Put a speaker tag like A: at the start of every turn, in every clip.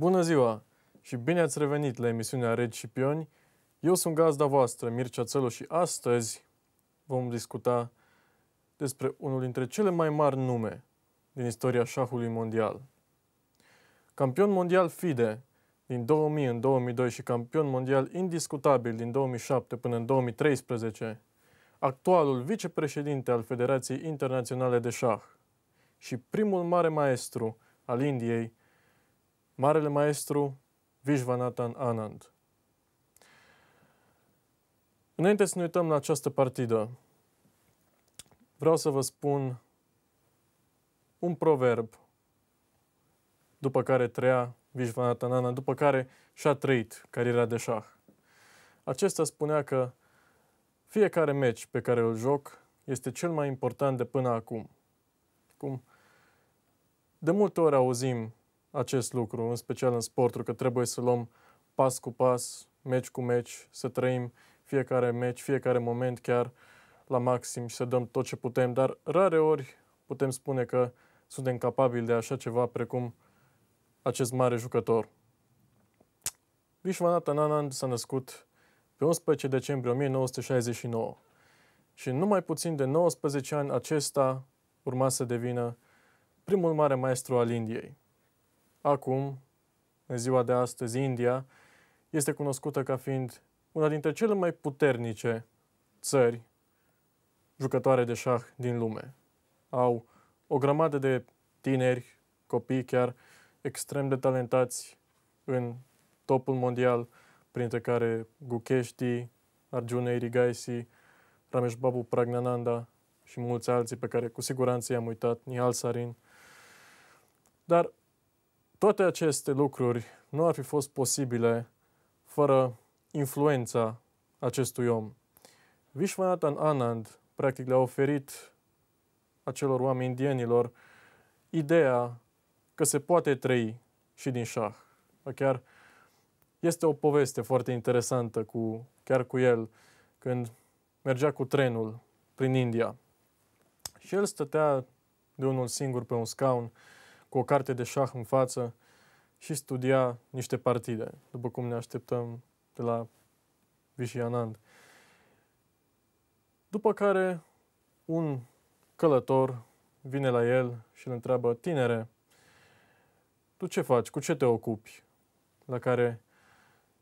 A: Bună ziua și bine ați revenit la emisiunea Regi și Pioni. Eu sunt gazda voastră, Mircea Țelu, și astăzi vom discuta despre unul dintre cele mai mari nume din istoria șahului mondial. Campion mondial FIDE din 2000 în 2002 și campion mondial indiscutabil din 2007 până în 2013, actualul vicepreședinte al Federației Internaționale de Șah și primul mare maestru al Indiei Marele Maestru Vishwanathan Anand. Înainte să ne uităm la această partidă, vreau să vă spun un proverb după care trăia Vishwanathan Anand, după care și-a trăit cariera de șah. Acesta spunea că fiecare meci pe care îl joc este cel mai important de până acum. Cum de multe ori auzim acest lucru, în special în sportul, că trebuie să luăm pas cu pas, meci cu meci, să trăim fiecare meci, fiecare moment chiar la maxim și să dăm tot ce putem, dar rare ori putem spune că suntem capabili de așa ceva precum acest mare jucător. Vishwanathan Anand s-a născut pe 11 decembrie 1969 și în numai puțin de 19 ani acesta urma să devină primul mare maestru al Indiei. Acum, în ziua de astăzi, India este cunoscută ca fiind una dintre cele mai puternice țări jucătoare de șah din lume. Au o grămadă de tineri, copii chiar, extrem de talentați în topul mondial, printre care Gukeshti, Arjuna Irigaisi, Ramesh Babu Pragnananda și mulți alții pe care cu siguranță i-am uitat, Nihal Sarin. Dar toate aceste lucruri nu ar fi fost posibile fără influența acestui om. Vishwanathan Anand practic le-a oferit acelor oameni indienilor ideea că se poate trăi și din șah. Chiar este o poveste foarte interesantă cu, chiar cu el când mergea cu trenul prin India. Și el stătea de unul singur pe un scaun cu o carte de șah în față și studia niște partide, după cum ne așteptăm de la Vishyanand. După care un călător vine la el și îl întreabă, tinere, tu ce faci, cu ce te ocupi? La care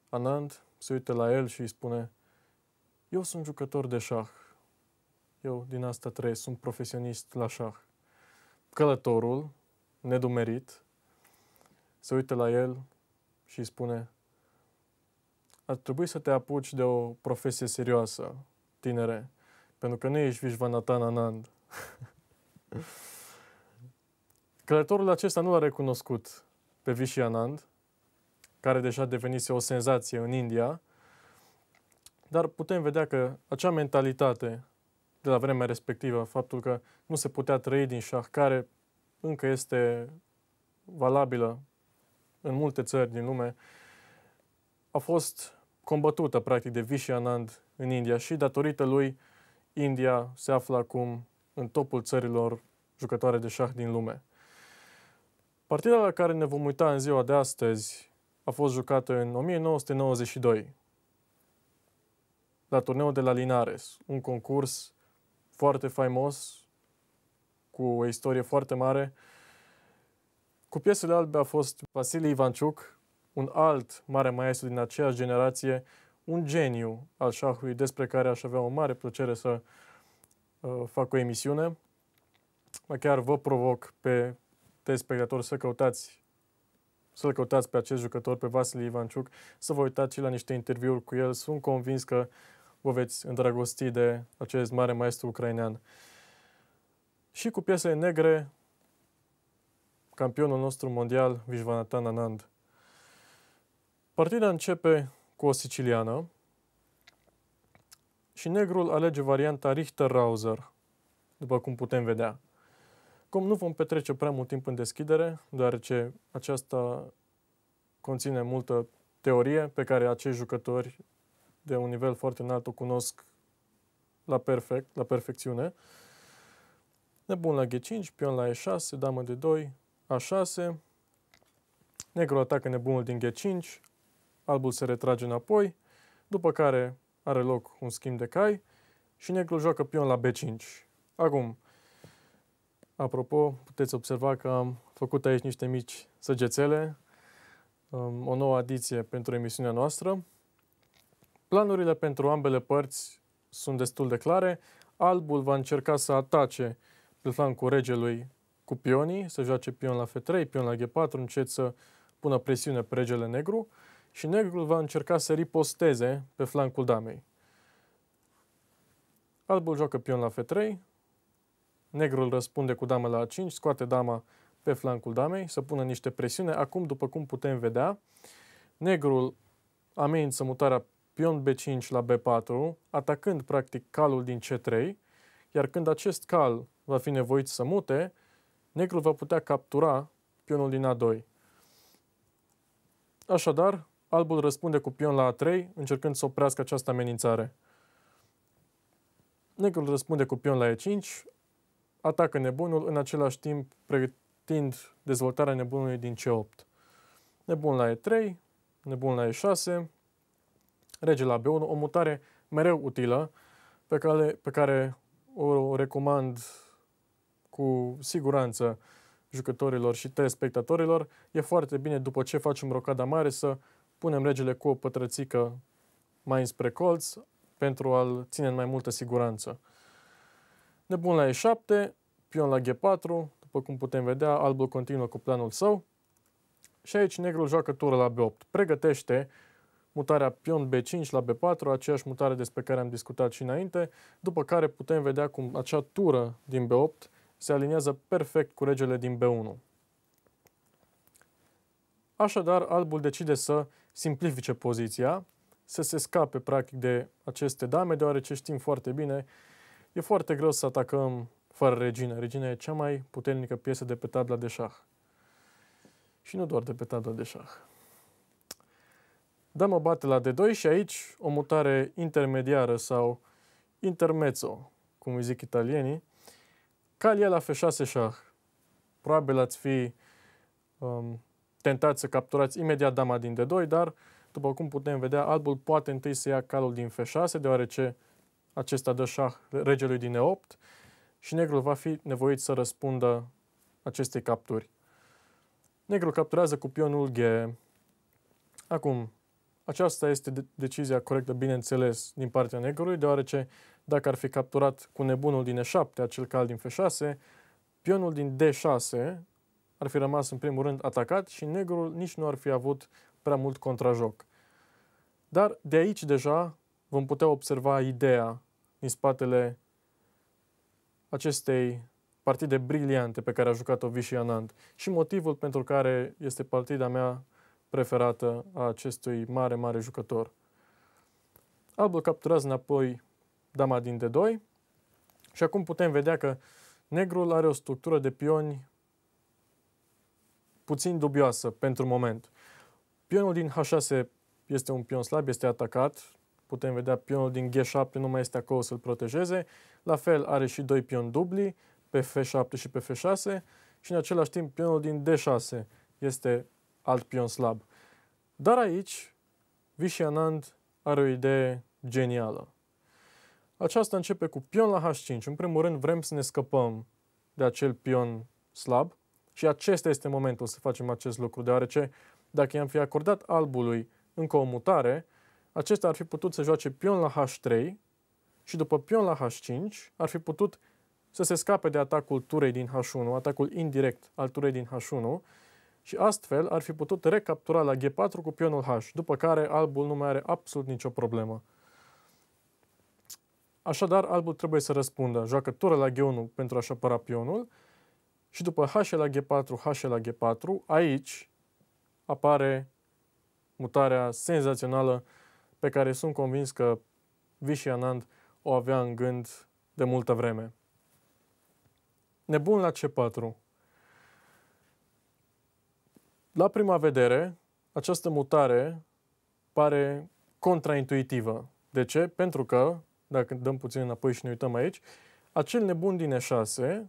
A: Anand se uită la el și îi spune, eu sunt jucător de șah. Eu din asta trăiesc, sunt profesionist la șah. Călătorul nedumerit, se uită la el și îi spune ar trebui să te apuci de o profesie serioasă, tinere, pentru că nu ești Vishvanathan Anand. Creatorul acesta nu l-a recunoscut pe Vishy Anand, care deja devenise o senzație în India, dar putem vedea că acea mentalitate de la vremea respectivă, faptul că nu se putea trăi din care încă este valabilă în multe țări din lume, a fost combătută practic de Vishanand în India și datorită lui India se află acum în topul țărilor jucătoare de șah din lume. Partida la care ne vom uita în ziua de astăzi a fost jucată în 1992 la turneul de la Linares, un concurs foarte faimos cu o istorie foarte mare. Cu piesele albe a fost Vasile Ivanciuc, un alt mare maestru din aceeași generație, un geniu al șahului despre care aș avea o mare plăcere să uh, fac o emisiune. Mă chiar vă provoc pe telespectatori să căutați să-l căutați pe acest jucător, pe Vasile Ivanciuc, să vă uitați și la niște interviuri cu el. Sunt convins că vă veți îndrăgosti de acest mare maestru ucrainean. Și cu piesele negre, campionul nostru mondial, Vishwanathan Anand. Partida începe cu o siciliană și negrul alege varianta Richter-Rauser, după cum putem vedea. Cum nu vom petrece prea mult timp în deschidere, deoarece aceasta conține multă teorie pe care acei jucători de un nivel foarte înalt o cunosc la perfect, la perfecțiune, uh, Nebun la G5, pion la E6, damă de 2, A6. Negru atacă nebunul din G5, albul se retrage înapoi, după care are loc un schimb de cai și negru joacă pion la B5. Acum, apropo, puteți observa că am făcut aici niște mici săgețele, um, o nouă adiție pentru emisiunea noastră. Planurile pentru ambele părți sunt destul de clare. Albul va încerca să atace pe flancul regelui cu pionii, să joace pion la F3, pion la G4, încet să pună presiune pe regele negru și negrul va încerca să riposteze pe flancul damei. Albul joacă pion la F3, negrul răspunde cu dama la A5, scoate dama pe flancul damei, să pună niște presiune. Acum, după cum putem vedea, negrul amenință mutarea pion B5 la B4, atacând practic calul din C3, iar când acest cal va fi nevoit să mute, negru va putea captura pionul din A2. Așadar, albul răspunde cu pion la A3, încercând să oprească această amenințare. Negrul răspunde cu pion la E5, atacă nebunul, în același timp pregătind dezvoltarea nebunului din C8. Nebun la E3, nebun la E6, rege la B1, o mutare mereu utilă, pe care, pe care o recomand cu siguranță jucătorilor și telespectatorilor, e foarte bine după ce facem rocada mare să punem regele cu o pătrățică mai înspre colț pentru a-l ține în mai multă siguranță. Nebun la e7, pion la g4, după cum putem vedea, albul continuă cu planul său și aici negrul joacă tură la b8. Pregătește mutarea pion b5 la b4, aceeași mutare despre care am discutat și înainte, după care putem vedea cum acea tură din b8 se aliniază perfect cu regele din B1. Așadar, albul decide să simplifice poziția, să se scape practic de aceste dame, deoarece știm foarte bine, e foarte greu să atacăm fără regina. Regina e cea mai puternică piesă de pe tabla de șah. Și nu doar de pe tabla de șah. Dama bate la D2 și aici o mutare intermediară sau intermezzo, cum îi zic italienii, Calia la F6 șah. Probabil ați fi um, tentat să capturați imediat dama din D2, dar, după cum putem vedea, albul poate întâi să ia calul din F6, deoarece acesta dă șah regelui din E8 și negrul va fi nevoit să răspundă acestei capturi. Negrul capturează cu pionul G. Acum, aceasta este decizia corectă, bineînțeles, din partea negrului, deoarece dacă ar fi capturat cu nebunul din E7, acel cal din F6, pionul din D6 ar fi rămas în primul rând atacat și negrul nici nu ar fi avut prea mult contrajoc. Dar de aici deja vom putea observa ideea din spatele acestei partide briliante pe care a jucat-o Vichy Anand și motivul pentru care este partida mea preferată a acestui mare, mare jucător. Albul capturează înapoi dama din D2 și acum putem vedea că negrul are o structură de pioni puțin dubioasă pentru moment. Pionul din H6 este un pion slab, este atacat. Putem vedea pionul din G7 nu mai este acolo să-l protejeze. La fel are și doi pioni dubli, pe F7 și pe F6 și în același timp pionul din D6 este alt pion slab. Dar aici, Vishy Anand are o idee genială. Aceasta începe cu pion la H5. În primul rând vrem să ne scăpăm de acel pion slab și acesta este momentul să facem acest lucru, deoarece dacă i-am fi acordat albului încă o mutare, acesta ar fi putut să joace pion la H3 și după pion la H5 ar fi putut să se scape de atacul turei din H1, atacul indirect al turei din H1 și astfel ar fi putut recaptura la G4 cu pionul H, după care albul nu mai are absolut nicio problemă. Așadar, albul trebuie să răspundă tură la G1 pentru a-și apăra pionul și după H la G4, H la G4, aici apare mutarea senzațională pe care sunt convins că Vichy Anand o avea în gând de multă vreme. Nebun la C4. La prima vedere, această mutare pare contraintuitivă. De ce? Pentru că dacă dăm puțin înapoi și ne uităm aici, acel nebun din E6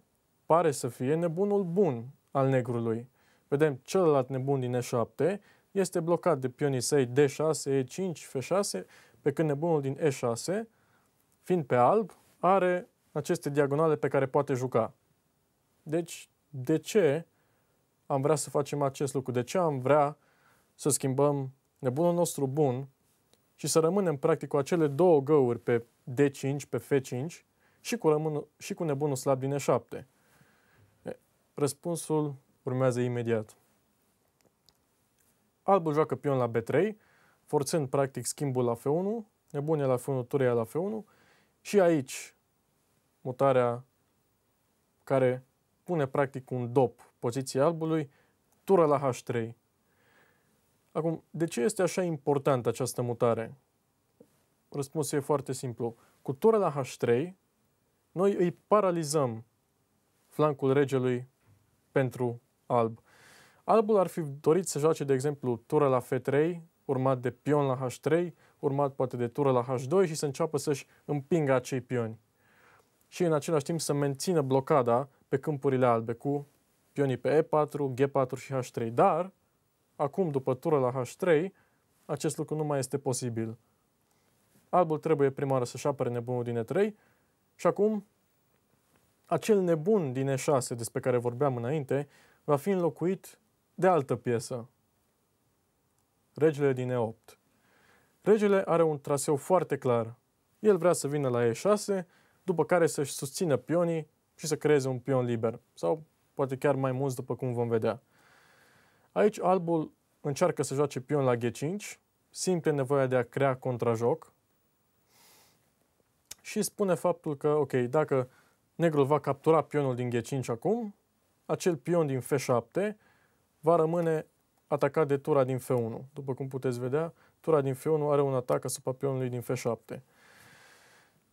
A: pare să fie nebunul bun al negrului. Vedem, celălalt nebun din E7 este blocat de pionii săi D6, E5, F6, pe când nebunul din E6, fiind pe alb, are aceste diagonale pe care poate juca. Deci, de ce am vrea să facem acest lucru? De ce am vrea să schimbăm nebunul nostru bun și să rămânem practic cu acele două găuri pe D5, pe F5 și cu, rămân, și cu nebunul slab din E7? Răspunsul urmează imediat. Albul joacă pion la B3, forțând practic schimbul la F1, nebunul la F1, turea la F1 și aici mutarea care pune practic un dop poziția albului, tură la H3, Acum, de ce este așa importantă această mutare? Răspunsul e foarte simplu. Cu tura la H3, noi îi paralizăm flancul regelui pentru alb. Albul ar fi dorit să joace, de exemplu, tură la F3, urmat de pion la H3, urmat poate de tură la H2 și să înceapă să-și împingă acei pioni. Și în același timp să mențină blocada pe câmpurile albe cu pionii pe E4, G4 și H3. Dar Acum, după tură la H3, acest lucru nu mai este posibil. Albul trebuie prima oară să-și apere nebunul din E3 și acum acel nebun din E6 despre care vorbeam înainte va fi înlocuit de altă piesă, regele din E8. Regele are un traseu foarte clar. El vrea să vină la E6, după care să-și susțină pionii și să creeze un pion liber, sau poate chiar mai mulți după cum vom vedea. Aici albul încearcă să joace pion la G5, simte nevoia de a crea contrajoc și spune faptul că, ok, dacă negrul va captura pionul din G5 acum, acel pion din F7 va rămâne atacat de tura din F1. După cum puteți vedea, tura din F1 are un atac asupra pionului din F7.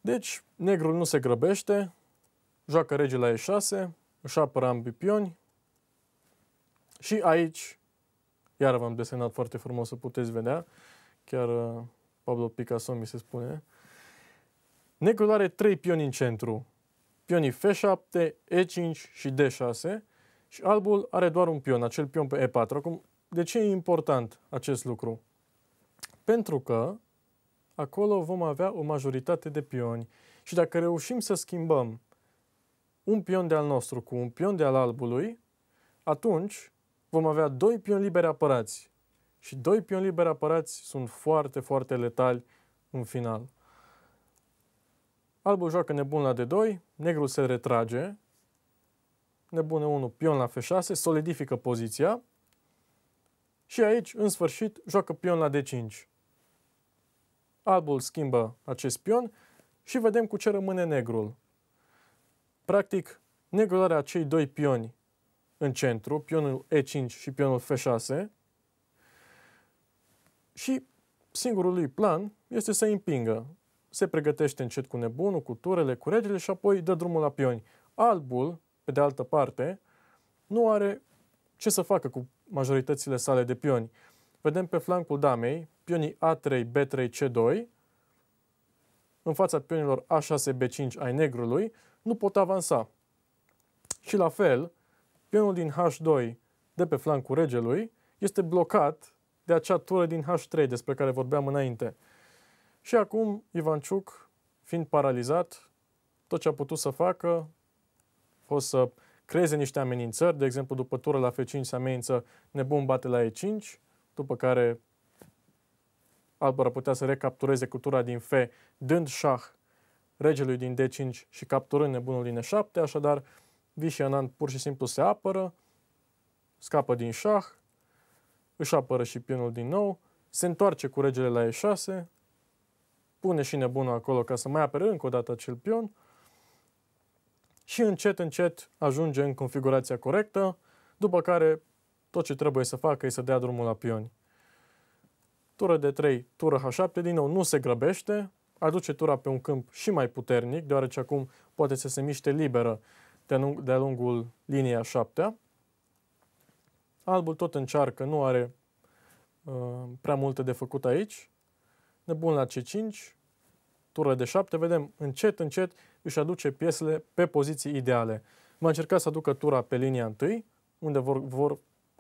A: Deci, negrul nu se grăbește, joacă rege la E6, își apără ambii pioni, și aici, iar v-am desenat foarte frumos, să puteți vedea, chiar uh, Pablo Picasso mi se spune. Necul are trei pioni în centru, pionii F7, E5 și D6 și albul are doar un pion, acel pion pe E4. Acum, de ce e important acest lucru? Pentru că acolo vom avea o majoritate de pioni și dacă reușim să schimbăm un pion de al nostru cu un pion de al albului, atunci vom avea doi pioni liberi apărați. Și doi pioni liberi apărați sunt foarte, foarte letali în final. Albul joacă nebun la D2, negru se retrage, nebune 1, pion la F6, solidifică poziția și aici, în sfârșit, joacă pion la D5. Albul schimbă acest pion și vedem cu ce rămâne negrul. Practic, negrul are acei doi pioni în centru, pionul E5 și pionul F6 și singurul lui plan este să împingă. Se pregătește încet cu nebunul, cu turele, cu regele și apoi dă drumul la pioni. Albul, pe de altă parte, nu are ce să facă cu majoritățile sale de pioni. Vedem pe flancul damei pionii A3, B3, C2, în fața pionilor A6, B5 ai negrului, nu pot avansa. Și la fel, Pionul din H2 de pe flancul regelui este blocat de acea tură din H3 despre care vorbeam înainte. Și acum Ivanciuc, fiind paralizat, tot ce a putut să facă a fost să creeze niște amenințări, de exemplu după tură la F5 se amenință nebun bate la E5, după care Albăra putea să recaptureze cu tura din F, dând șah regelui din D5 și capturând nebunul din E7, așadar Vișianan pur și simplu se apără, scapă din șah, își apără și pionul din nou, se întoarce cu regele la e6, pune și nebunul acolo ca să mai apere încă o dată acel pion și încet, încet ajunge în configurația corectă, după care tot ce trebuie să facă e să dea drumul la pioni. Tură de 3, tură H7, din nou nu se grăbește, aduce tura pe un câmp și mai puternic, deoarece acum poate să se miște liberă de-a lungul liniei a șaptea. Albul tot încearcă, nu are uh, prea multe de făcut aici. Nebun la C5, tură de 7, vedem încet, încet își aduce piesele pe poziții ideale. Va încerca să aducă tura pe linia 1, unde vor, vor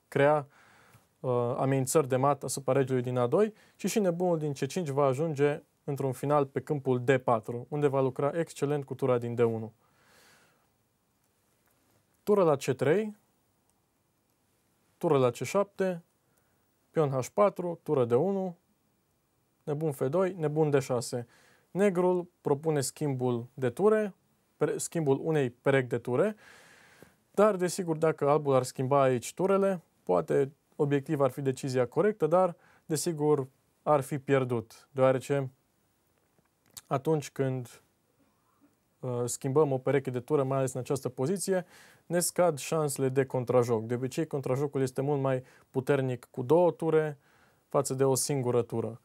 A: crea uh, amenințări de mat asupra regiului din A2 și și nebunul din C5 va ajunge într-un final pe câmpul D4, unde va lucra excelent cu tura din D1 tură la C3, tură la C7, pion H4, tură de 1, nebun F2, nebun D6. Negrul propune schimbul de ture, schimbul unei perechi de ture, dar desigur dacă albul ar schimba aici turele, poate obiectiv ar fi decizia corectă, dar desigur ar fi pierdut, deoarece atunci când Uh, schimbăm o pereche de tură, mai ales în această poziție, ne scad șansele de contrajoc. De obicei, contrajocul este mult mai puternic cu două ture față de o singură tură.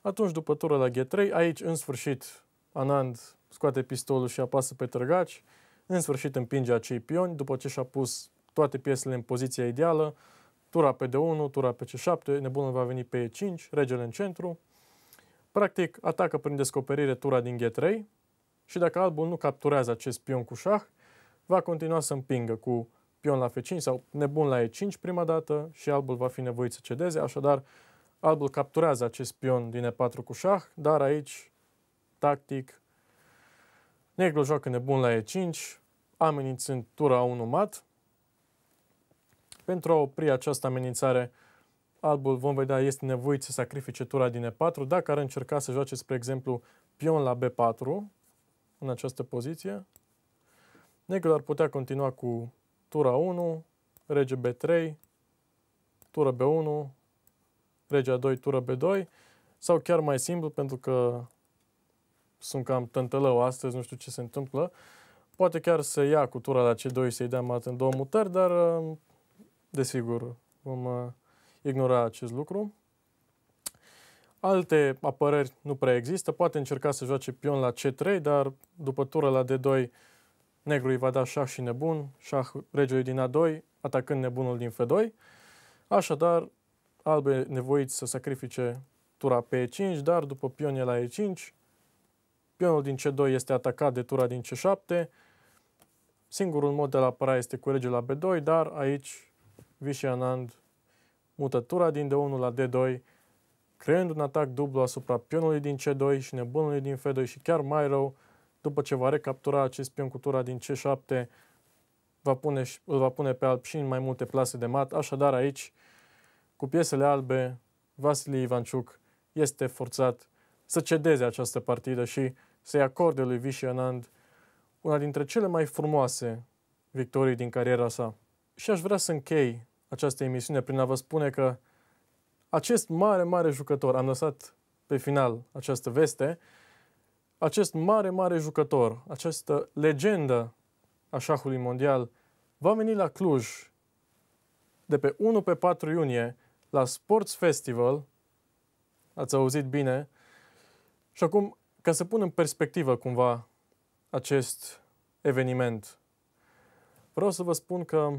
A: Atunci, după tură la G3, aici, în sfârșit, Anand scoate pistolul și apasă pe trăgaci, în sfârșit împinge acei pioni, după ce și-a pus toate piesele în poziția ideală, tura pe D1, tura pe C7, nebunul va veni pe E5, regele în centru. Practic, atacă prin descoperire tura din G3, și dacă albul nu capturează acest pion cu șah, va continua să împingă cu pion la F5 sau nebun la E5 prima dată și albul va fi nevoit să cedeze, așadar albul capturează acest pion din E4 cu șah, dar aici, tactic, negru joacă nebun la E5, amenințând tura 1 mat. Pentru a opri această amenințare, albul, vom vedea, este nevoit să sacrifice tura din E4, dacă ar încerca să joace, spre exemplu, pion la B4, în această poziție. Negru ar putea continua cu tura 1, rege B3, tură B1, rege A2, tură B2 sau chiar mai simplu pentru că sunt cam tântălău astăzi, nu știu ce se întâmplă. Poate chiar să ia cu tura la C2 și să-i dea mat în două mutări, dar uh, desigur vom uh, ignora acest lucru. Alte apărări nu prea există, poate încerca să joace pion la C3, dar după tură la D2 negru îi va da șah și nebun, șah regelui din A2, atacând nebunul din F2. Așadar, albe nevoiți să sacrifice tura pe E5, dar după e la E5, pionul din C2 este atacat de tura din C7, Singurul mod de la apăra este cu rege la B2, dar aici Anand mută tura din D1 la D2, creând un atac dublu asupra pionului din C2 și nebunului din F2 și chiar mai rău, după ce va recaptura acest pion cu tura din C7, va pune, îl va pune pe alb și în mai multe plase de mat, așadar aici, cu piesele albe, Vasili Ivanciuc este forțat să cedeze această partidă și să-i acorde lui Vișianand una dintre cele mai frumoase victorii din cariera sa. Și aș vrea să închei această emisiune prin a vă spune că acest mare, mare jucător, am lăsat pe final această veste, acest mare, mare jucător, această legendă a șahului mondial, va veni la Cluj de pe 1 pe 4 iunie la Sports Festival, ați auzit bine, și acum, ca să pun în perspectivă cumva acest eveniment, vreau să vă spun că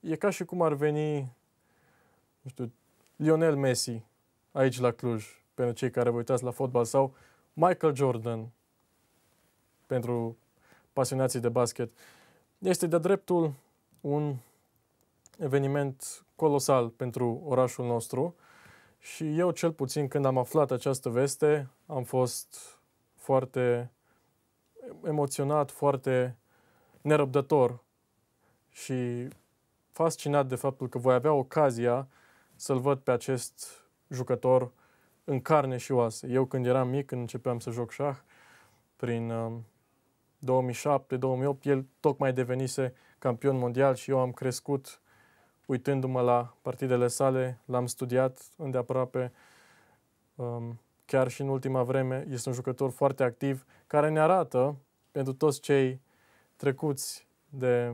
A: e ca și cum ar veni, nu știu, Lionel Messi, aici la Cluj, pentru cei care vă uitați la fotbal, sau Michael Jordan, pentru pasionații de basket. Este de dreptul un eveniment colosal pentru orașul nostru și eu cel puțin când am aflat această veste am fost foarte emoționat, foarte nerăbdător și fascinat de faptul că voi avea ocazia să-l văd pe acest jucător în carne și oase. Eu când eram mic, când începeam să joc șah, prin 2007-2008, um, el tocmai devenise campion mondial și eu am crescut uitându-mă la partidele sale, l-am studiat îndeaproape, um, chiar și în ultima vreme, este un jucător foarte activ, care ne arată, pentru toți cei trecuți de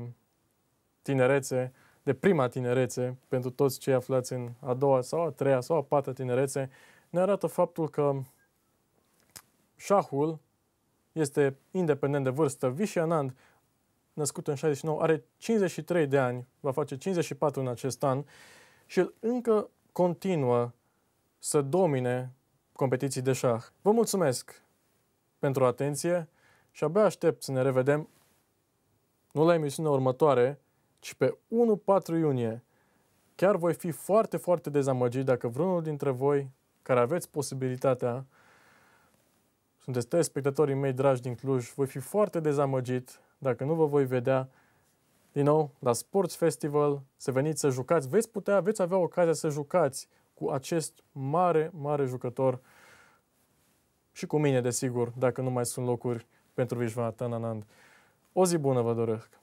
A: tinerețe, de prima tinerețe, pentru toți cei aflați în a doua sau a treia sau a patra tinerețe, ne arată faptul că șahul este independent de vârstă. Vishanand, născut în 69, are 53 de ani, va face 54 în acest an și el încă continuă să domine competiții de șah. Vă mulțumesc pentru atenție și abia aștept să ne revedem nu la emisiunea următoare, ci pe 1-4 iunie, chiar voi fi foarte, foarte dezamăgit dacă vreunul dintre voi care aveți posibilitatea, sunteți spectatorii mei dragi din Cluj, voi fi foarte dezamăgit dacă nu vă voi vedea din nou la Sports Festival, să veniți să jucați, veți putea, veți avea ocazia să jucați cu acest mare, mare jucător și cu mine, desigur, dacă nu mai sunt locuri pentru Vishwan Tananand. O zi bună vă doresc!